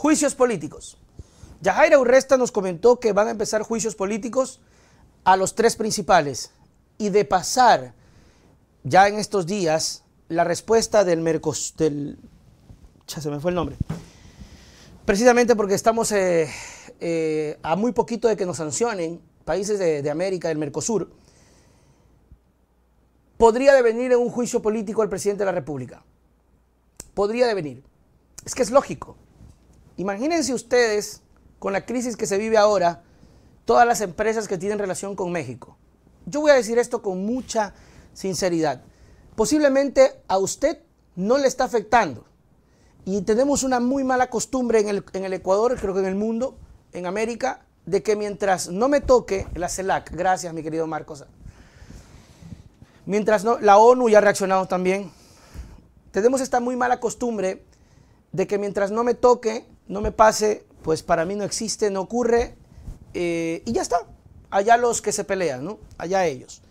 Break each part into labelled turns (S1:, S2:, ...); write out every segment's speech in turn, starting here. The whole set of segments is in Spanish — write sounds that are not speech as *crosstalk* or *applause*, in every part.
S1: Juicios políticos. Yajaira Urresta nos comentó que van a empezar juicios políticos a los tres principales y de pasar ya en estos días la respuesta del Mercosur. ya se me fue el nombre. Precisamente porque estamos eh, eh, a muy poquito de que nos sancionen países de, América, del Mercosur, podría devenir en un juicio político al presidente de la República. Podría devenir. Es que es lógico. Imagínense ustedes, con la crisis que se vive ahora, todas las empresas que tienen relación con México. Yo voy a decir esto con mucha sinceridad. Posiblemente a usted no le está afectando. Y tenemos una muy mala costumbre en el, Ecuador, creo que en el mundo, en América, de que mientras no me toque la CELAC, gracias mi querido Marcos, mientras no, la ONU ya ha reaccionado también, tenemos esta muy mala costumbre de que mientras no me toque no me pase, pues para mí no existe, no ocurre, eh, y ya está. Allá los que se pelean, ¿no? Allá ellos.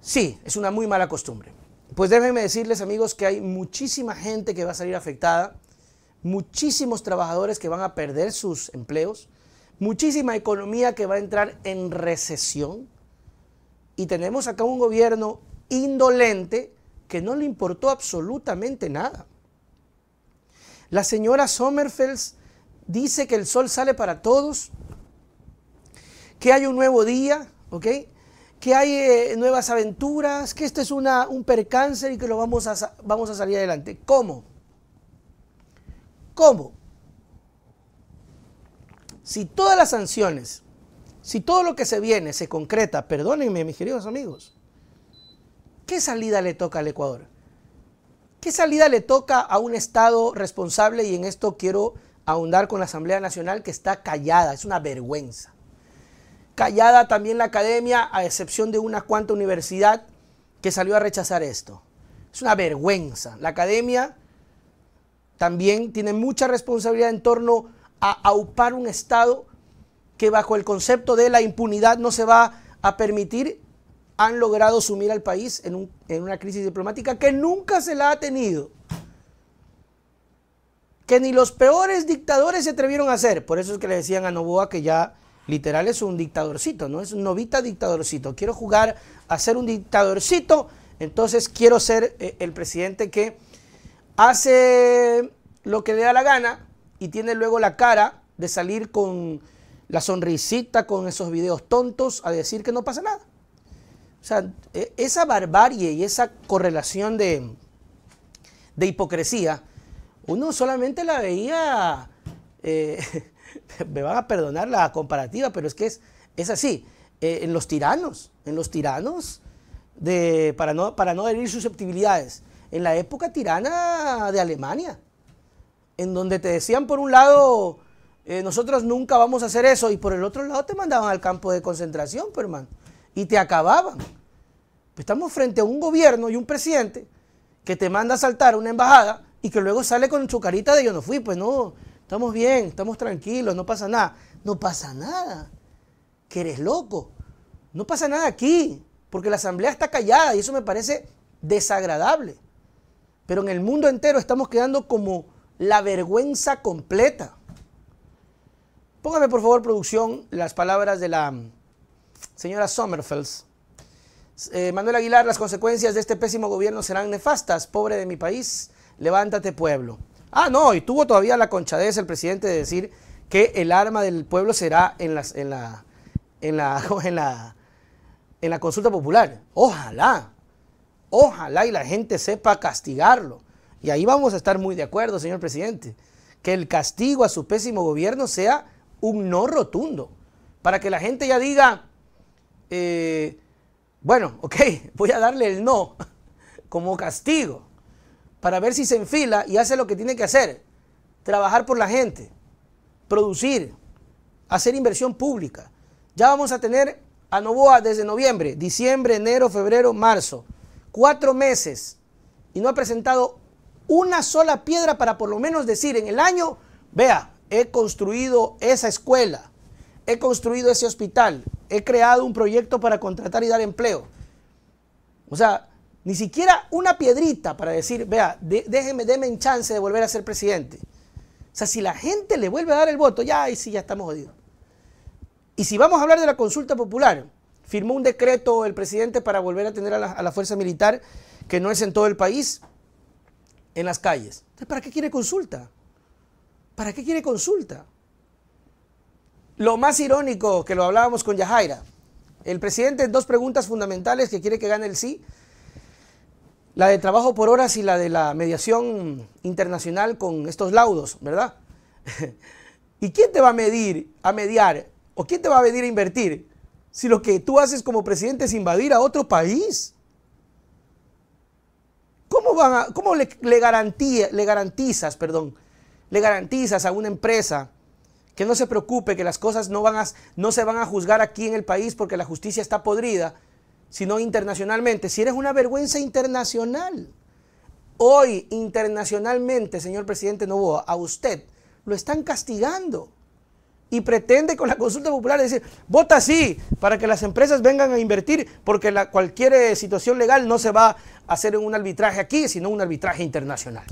S1: Sí, es una muy mala costumbre. Pues déjenme decirles, amigos, que hay muchísima gente que va a salir afectada, muchísimos trabajadores que van a perder sus empleos, muchísima economía que va a entrar en recesión. Y tenemos acá un gobierno indolente que no le importó absolutamente nada. La señora Sommerfels dice que el sol sale para todos, que hay un nuevo día, Que hay eh, nuevas aventuras, que este es una, un percáncer y que lo vamos a, vamos a salir adelante. ¿Cómo? ¿Cómo? Si todas las sanciones, si todo lo que se viene se concreta, perdónenme mis queridos amigos, ¿qué salida le toca al Ecuador? ¿Qué salida le toca a un Estado responsable? Y en esto quiero ahondar con la Asamblea Nacional que está callada, es una vergüenza. Callada también la academia, a excepción de una cuanta universidad que salió a rechazar esto. Es una vergüenza. La academia también tiene mucha responsabilidad en torno a aupar un Estado que bajo el concepto de la impunidad no se va a permitir han logrado sumir al país en, una crisis diplomática que nunca se la ha tenido que ni los peores dictadores se atrevieron a hacer. Por eso es que le decían a Novoa que ya literal es un dictadorcito, ¿no? Es un novita dictadorcito. Quiero jugar a ser un dictadorcito, entonces quiero ser eh, el presidente que hace lo que le da la gana y tiene luego la cara de salir con la sonrisita, con esos videos tontos, a decir que no pasa nada. O sea, e, esa barbarie y esa correlación de, de hipocresía, uno solamente la veía, eh, *laughs* me van a perdonar la comparativa, pero es que es, así, eh, en los tiranos, en los tiranos, de, para, no, para no herir susceptibilidades, en la época tirana de Alemania, en donde te decían por un lado, eh, nosotros nunca vamos a hacer eso, y por el otro lado te mandaban al campo de concentración, pero pues, hermano y te acababan. Pues estamos frente a un gobierno y un presidente que te manda a saltar una embajada y que luego sale con su carita de yo no fui, pues no, estamos bien, estamos tranquilos, no pasa nada. No pasa nada, que eres loco. No pasa nada aquí, porque la asamblea está callada y eso me parece desagradable. Pero en el mundo entero estamos quedando como la vergüenza completa. Póngame por favor producción las palabras de la Señora Sommerfels. Eh, Manuel Aguilar, las consecuencias de este pésimo gobierno serán nefastas. Pobre de mi país, levántate pueblo. Ah, no, y tuvo todavía la conchadez el presidente de decir que el arma del pueblo será en, la, en, la, *laughs* la, en la consulta popular. Ojalá, ojalá y la gente sepa castigarlo. Y ahí vamos a estar muy de acuerdo, señor presidente. Que el castigo a su pésimo gobierno sea un no rotundo. Para que la gente ya diga, eh, bueno, *laughs* ok, voy a darle el no *laughs* como castigo para ver si se enfila y hace lo que tiene que hacer, trabajar por la gente, producir, hacer inversión pública. Ya vamos a tener a Novoa desde noviembre, diciembre, enero, febrero, marzo, cuatro meses y no ha presentado una sola piedra para por lo menos decir en el año, vea, he construido esa escuela, he construido ese hospital, he creado un proyecto para contratar y dar empleo. O sea, ni siquiera una piedrita para decir, vea, déjeme, déme en chance de volver a ser presidente. O sea, si la gente le vuelve a dar el voto, ya ahí sí, ya estamos jodidos. Y si vamos a hablar de la consulta popular, firmó un decreto el presidente para volver a tener a la, a la fuerza militar, que no es en todo el país, en las calles. Entonces, ¿para qué quiere consulta? ¿Para qué quiere consulta? Lo más irónico que lo hablábamos con Yajaira, el presidente dos preguntas fundamentales que quiere que gane el sí, la de trabajo por horas y la de la mediación internacional con estos laudos, ¿verdad? *laughs* ¿Y quién te va a medir, a mediar, o quién te va a medir a invertir si lo que tú haces como presidente es invadir a otro país? ¿Cómo, van a, le, le garantizas, perdón, le garantizas a una empresa? Que no se preocupe que las cosas no, van a, no se van a juzgar aquí en el país porque la justicia está podrida, sino internacionalmente. Si eres una vergüenza internacional. Hoy, internacionalmente, señor presidente Novoa, a usted lo están castigando y pretende con la consulta popular decir, vota sí para que las empresas vengan a invertir, porque la, cualquier eh, situación legal no se va a hacer en un arbitraje aquí, sino un arbitraje internacional.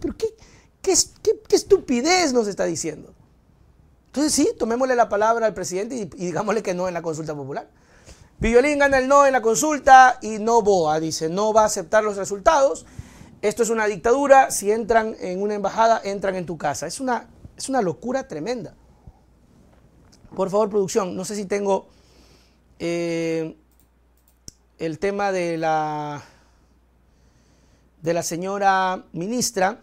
S1: por qué, ¿Qué, estupidez nos está diciendo? Entonces sí, tomémosle la palabra al presidente y, digámosle que no en la consulta popular. Villolín gana el no en la consulta y no boa, dice, no va a aceptar los resultados. Esto es una dictadura, si entran en una embajada, entran en tu casa. Es una, es una locura tremenda. Por favor, producción, no sé si tengo eh, el tema de la, de la señora ministra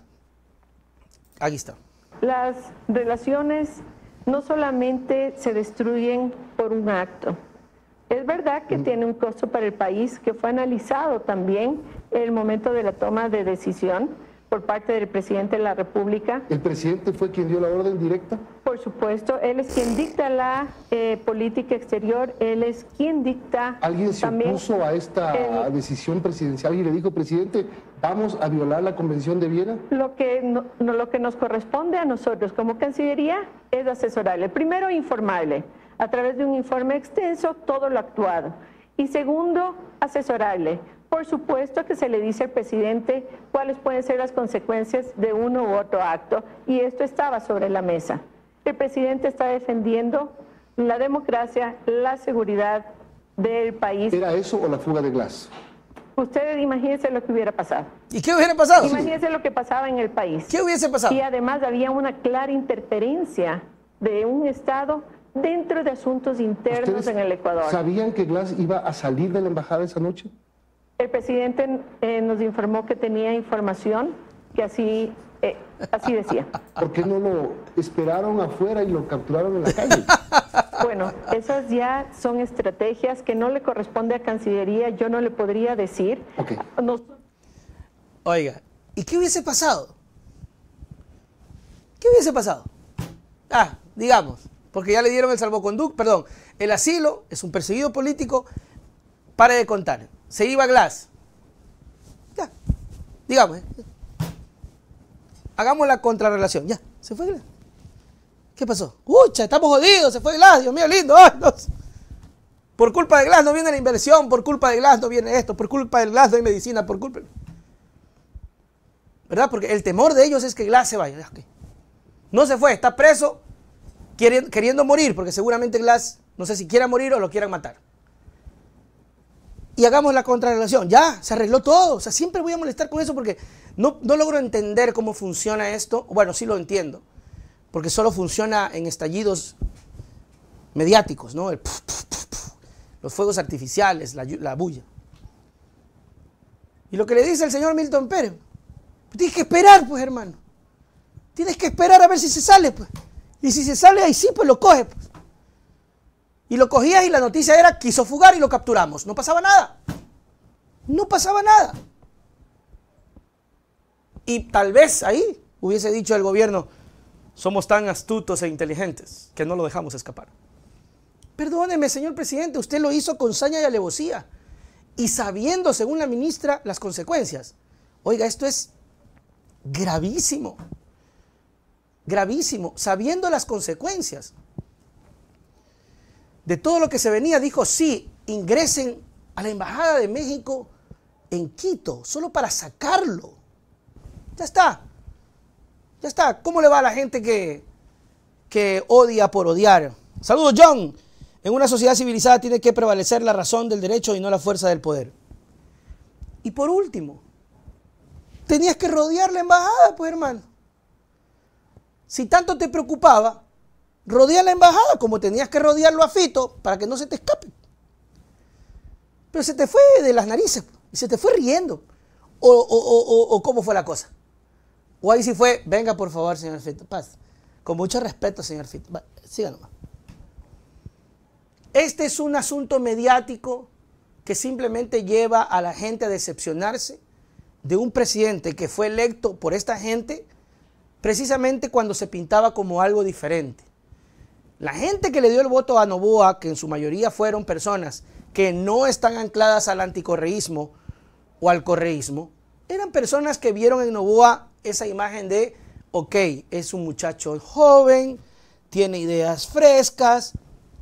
S1: está.
S2: Las relaciones no solamente se destruyen por un acto. Es verdad que mm. tiene un costo para el país que fue analizado también en el momento de la toma de decisión por parte del presidente de la República. ¿El presidente fue quien dio la orden directa? Por supuesto, él es quien dicta la eh, política exterior, él es quien dicta... ¿Alguien se opuso a esta decisión presidencial y le dijo, presidente, vamos a violar la Convención de Viena? Lo que, no, lo que nos corresponde a nosotros como Cancillería es asesorarle. Primero, informarle a través de un informe extenso todo lo actuado. Y segundo, asesorarle por supuesto que se le dice al presidente cuáles pueden ser las consecuencias de uno u otro acto y esto estaba sobre la mesa. El presidente está defendiendo la democracia, la seguridad del país. ¿Era eso o la fuga de Glass? Ustedes imagínense lo que hubiera pasado. ¿Y qué hubiera pasado? Imagínense lo que pasaba en el país. ¿Qué hubiese pasado? Y además había una clara interferencia de un Estado dentro de asuntos internos en el Ecuador. ¿Sabían que Glass iba a salir de la embajada esa noche? El presidente eh, nos informó que tenía información que así, eh, así decía. ¿Por qué no lo esperaron afuera y lo capturaron en la calle? Bueno, esas ya son estrategias que no le corresponde a Cancillería, yo no le podría decir. Oiga, ¿y qué hubiese pasado?
S1: ¿Qué hubiese pasado? Ah, digamos, porque ya le dieron el salvoconducto, perdón, el asilo, es un perseguido político, pare de contar se iba Glass. Ya, digamos. ¿eh? Hagamos la contrarrelación. Ya, se fue Glass. ¿Qué pasó? ¡Ucha! Estamos jodidos, se fue Glass, Dios mío, lindo. Por culpa de Glass no viene la inversión, por culpa de Glass no viene esto, por culpa de Glass no hay medicina, por culpa. ¿Verdad? Porque el temor de ellos es que Glass se vaya. No se fue, está preso, queriendo morir, porque seguramente Glass, no sé si quiera morir o lo quieran matar y hagamos la contrarrelación. Ya, se arregló todo. O sea, siempre voy a molestar con eso porque no, logro entender cómo funciona esto. Bueno, sí lo entiendo, porque solo funciona en estallidos mediáticos, ¿no? los fuegos artificiales, la, bulla. Y lo que le dice el señor Milton Pérez, tienes que esperar, pues hermano. Tienes que esperar a ver si se sale, pues. Y si se sale, ahí sí, pues lo coge. Pues. Y lo cogías y la noticia era, quiso fugar y lo capturamos. No pasaba nada. No pasaba nada. Y tal vez ahí hubiese dicho el gobierno, somos tan astutos e inteligentes que no lo dejamos escapar. Perdóneme, señor presidente, usted lo hizo con saña y alevosía y sabiendo, según la ministra, las consecuencias. Oiga, esto es gravísimo, gravísimo, sabiendo las consecuencias de todo lo que se venía, dijo, sí, ingresen a la Embajada de México en Quito, solo para sacarlo. Ya está. Ya está. ¿Cómo le va a la gente que, que odia por odiar? Saludos, John. En una sociedad civilizada tiene que prevalecer la razón del derecho y no la fuerza del poder. Y por último, tenías que rodear la embajada, pues hermano. Si tanto te preocupaba, Rodea la embajada como tenías que rodearlo a Fito para que no se te escape. Pero se te fue de las narices y se te fue riendo. O, cómo fue la cosa. O ahí sí fue, venga por favor, señor Fito, paz. Con mucho respeto, señor Fito. siga nomás. Este es un asunto mediático que simplemente lleva a la gente a decepcionarse de un presidente que fue electo por esta gente precisamente cuando se pintaba como algo diferente. La gente que le dio el voto a Novoa, que en su mayoría fueron personas que no están ancladas al anticorreísmo o al correísmo, eran personas que vieron en Novoa esa imagen de, ok, es un muchacho joven, tiene ideas frescas,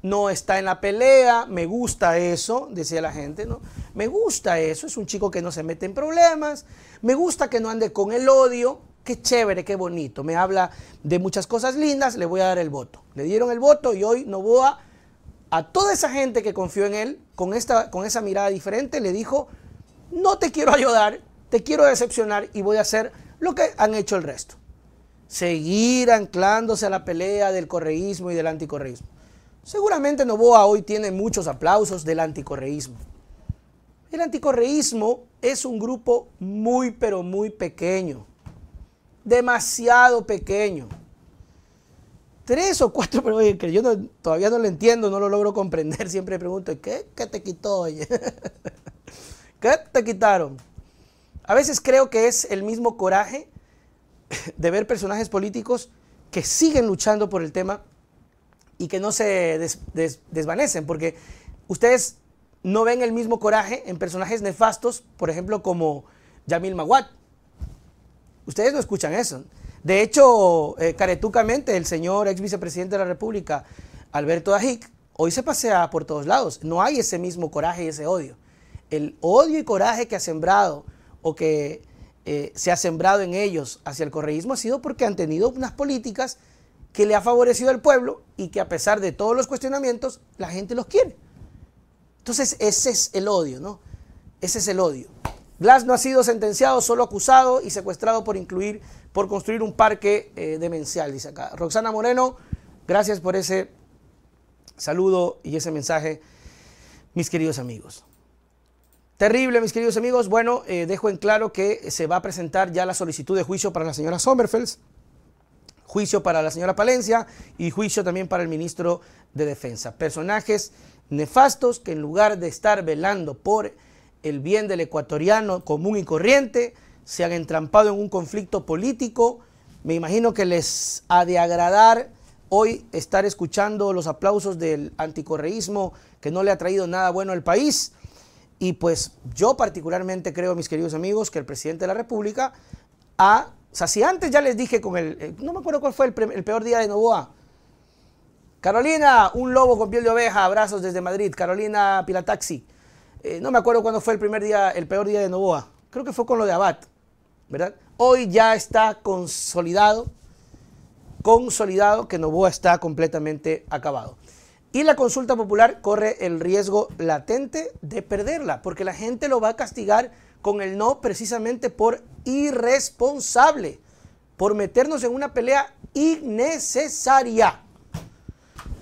S1: no está en la pelea, me gusta eso, decía la gente, ¿no? Me gusta eso, es un chico que no se mete en problemas, me gusta que no ande con el odio, qué chévere, qué bonito, me habla de muchas cosas lindas, le voy a dar el voto. Le dieron el voto y hoy Novoa, a toda esa gente que confió en él, con, esta, con esa mirada diferente, le dijo, no te quiero ayudar, te quiero decepcionar y voy a hacer lo que han hecho el resto. Seguir anclándose a la pelea del correísmo y del anticorreísmo. Seguramente Novoa hoy tiene muchos aplausos del anticorreísmo. El anticorreísmo es un grupo muy pero muy pequeño demasiado pequeño. Tres o cuatro *laughs* personas que yo todavía no lo entiendo, no lo logro comprender. Siempre pregunto, ¿qué, qué te quitó? Oye? *laughs* ¿Qué te quitaron? A veces creo que es el mismo coraje *laughs* de ver personajes políticos que siguen luchando por el tema y que no se desvanecen, porque ustedes no ven el mismo coraje en personajes nefastos, por ejemplo, como Yamil Maguat, Ustedes no escuchan eso. De hecho, eh, caretucamente, el señor ex vicepresidente de la República, Alberto Dajic, hoy se pasea por todos lados. No hay ese mismo coraje y ese odio. El odio y coraje que ha sembrado o que eh, se ha sembrado en ellos hacia el correísmo ha sido porque han tenido unas políticas que le ha favorecido al pueblo y que a pesar de todos los cuestionamientos, la gente los quiere. Entonces, ese es el odio, ¿no? Ese es el odio. Glass no ha sido sentenciado, solo acusado y secuestrado por incluir, por construir un parque eh, demencial, dice acá. Roxana Moreno, gracias por ese saludo y ese mensaje, mis queridos amigos. Terrible, mis queridos amigos. Bueno, eh, dejo en claro que se va a presentar ya la solicitud de juicio para la señora Sommerfels, juicio para la señora Palencia y juicio también para el ministro de Defensa. Personajes nefastos que en lugar de estar velando por el bien del ecuatoriano común y corriente, se han entrampado en un conflicto político. Me imagino que les ha de agradar hoy estar escuchando los aplausos del anticorreísmo que no le ha traído nada bueno al país. Y pues yo particularmente creo, mis queridos amigos, que el presidente de la República ha... O sea, si antes ya les dije con el... Eh, no me acuerdo cuál fue el, el peor día de Novoa. Carolina, un lobo con piel de oveja, abrazos desde Madrid. Carolina Pilataxi. Eh, no me acuerdo cuándo fue el primer día, el peor día de Novoa. Creo que fue con lo de Abad, ¿verdad? Hoy ya está consolidado, consolidado que Novoa está completamente acabado. Y la consulta popular corre el riesgo latente de perderla, porque la gente lo va a castigar con el no precisamente por irresponsable, por meternos en una pelea innecesaria.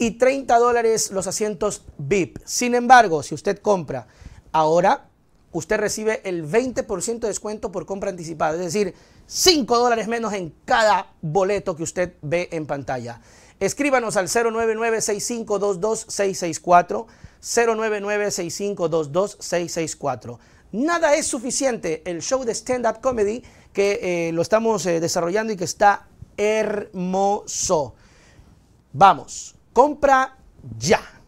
S1: y 30 dólares los asientos VIP. Sin embargo, si usted compra ahora, usted recibe el 20% de descuento por compra anticipada, es decir, 5 dólares menos en cada boleto que usted ve en pantalla. Escríbanos al 099-6522-664, 099 Nada es suficiente, el show de stand-up comedy que eh, lo estamos eh, desarrollando y que está hermoso. Vamos. Compra ya.